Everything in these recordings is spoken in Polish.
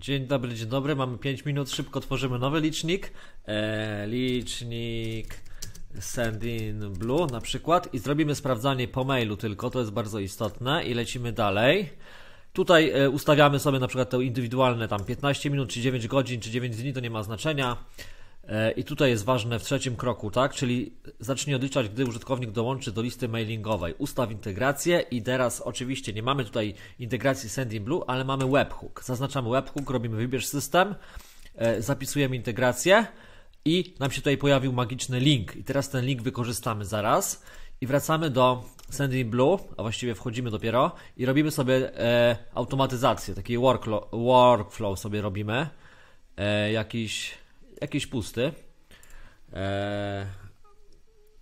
Dzień dobry, dzień dobry. Mamy 5 minut, szybko tworzymy nowy licznik. Eee, licznik send in blue na przykład i zrobimy sprawdzanie po mailu tylko, to jest bardzo istotne i lecimy dalej. Tutaj e, ustawiamy sobie na przykład te indywidualne tam 15 minut, czy 9 godzin, czy 9 dni, to nie ma znaczenia. E, I tutaj jest ważne w trzecim kroku, tak? Czyli zacznij odliczać, gdy użytkownik dołączy do listy mailingowej. Ustaw integrację i teraz oczywiście nie mamy tutaj integracji Sendinblue, ale mamy webhook. Zaznaczamy webhook, robimy wybierz system, e, zapisujemy integrację i nam się tutaj pojawił magiczny link. I teraz ten link wykorzystamy zaraz i wracamy do Sendinblue, a właściwie wchodzimy dopiero i robimy sobie e, automatyzację, taki workflow sobie robimy. jakiś jakieś pusty. E,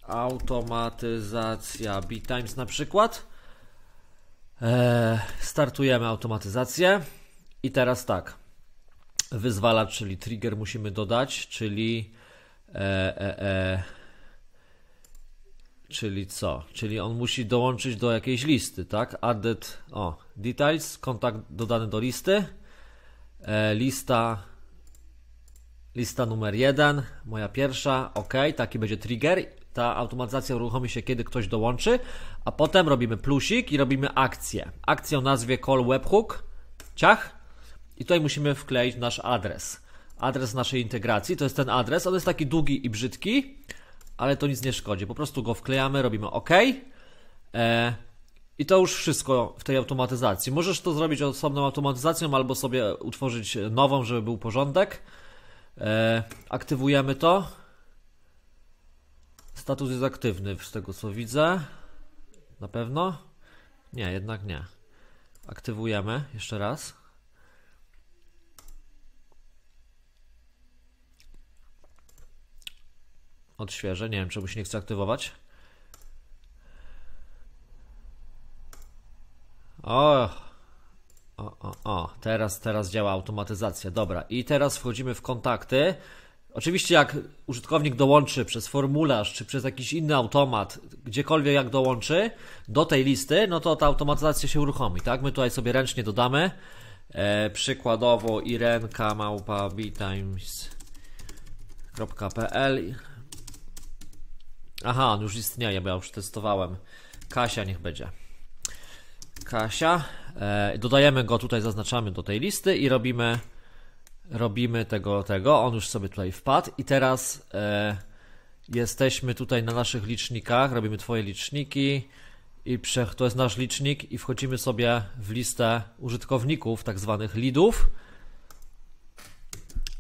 automatyzacja B-Times na przykład. E, startujemy automatyzację. I teraz tak. Wyzwalacz, czyli trigger musimy dodać, czyli. E, e, Czyli co? Czyli on musi dołączyć do jakiejś listy, tak? Added, o, details, kontakt dodany do listy, e, lista Lista numer jeden, moja pierwsza, ok, taki będzie trigger. Ta automatyzacja uruchomi się, kiedy ktoś dołączy, a potem robimy plusik i robimy akcję. Akcję o nazwie call webhook, ciach, i tutaj musimy wkleić nasz adres. Adres naszej integracji, to jest ten adres, on jest taki długi i brzydki, ale to nic nie szkodzi, po prostu go wklejamy, robimy ok. E, i to już wszystko w tej automatyzacji. Możesz to zrobić osobną automatyzacją albo sobie utworzyć nową, żeby był porządek. E, aktywujemy to. Status jest aktywny, z tego co widzę. Na pewno? Nie, jednak nie. Aktywujemy jeszcze raz. Odświeżę. Nie wiem, czemu się nie chce aktywować. O, o, o, Teraz, teraz działa automatyzacja. Dobra, i teraz wchodzimy w kontakty. Oczywiście, jak użytkownik dołączy przez formularz czy przez jakiś inny automat, gdziekolwiek jak dołączy do tej listy, no to ta automatyzacja się uruchomi, tak? My tutaj sobie ręcznie dodamy. E, przykładowo irenka małpa Aha, on już istnieje, bo ja już testowałem. Kasia niech będzie. Kasia. E, dodajemy go tutaj, zaznaczamy do tej listy i robimy, robimy tego, tego. On już sobie tutaj wpadł i teraz e, jesteśmy tutaj na naszych licznikach, robimy Twoje liczniki i prze, to jest nasz licznik i wchodzimy sobie w listę użytkowników, tak zwanych leadów.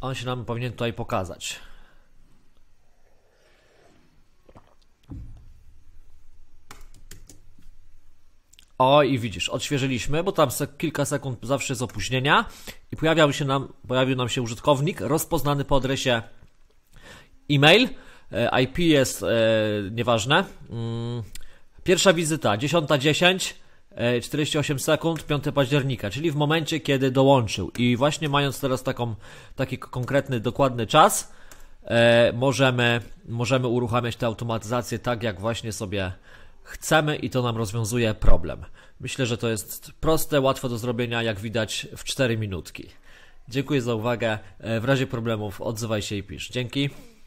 On się nam powinien tutaj pokazać. O, i widzisz, odświeżyliśmy, bo tam kilka sekund zawsze z opóźnienia i pojawiał się nam, pojawił nam się użytkownik rozpoznany po adresie e-mail. E, IP jest e, nieważne. Mm, pierwsza wizyta 10.10, 48 e, sekund, 5 października, czyli w momencie, kiedy dołączył. I właśnie mając teraz taką, taki konkretny, dokładny czas, e, możemy, możemy uruchamiać tę automatyzację tak, jak właśnie sobie chcemy i to nam rozwiązuje problem. Myślę, że to jest proste, łatwo do zrobienia, jak widać w 4 minutki. Dziękuję za uwagę. E, w razie problemów odzywaj się i pisz. Dzięki.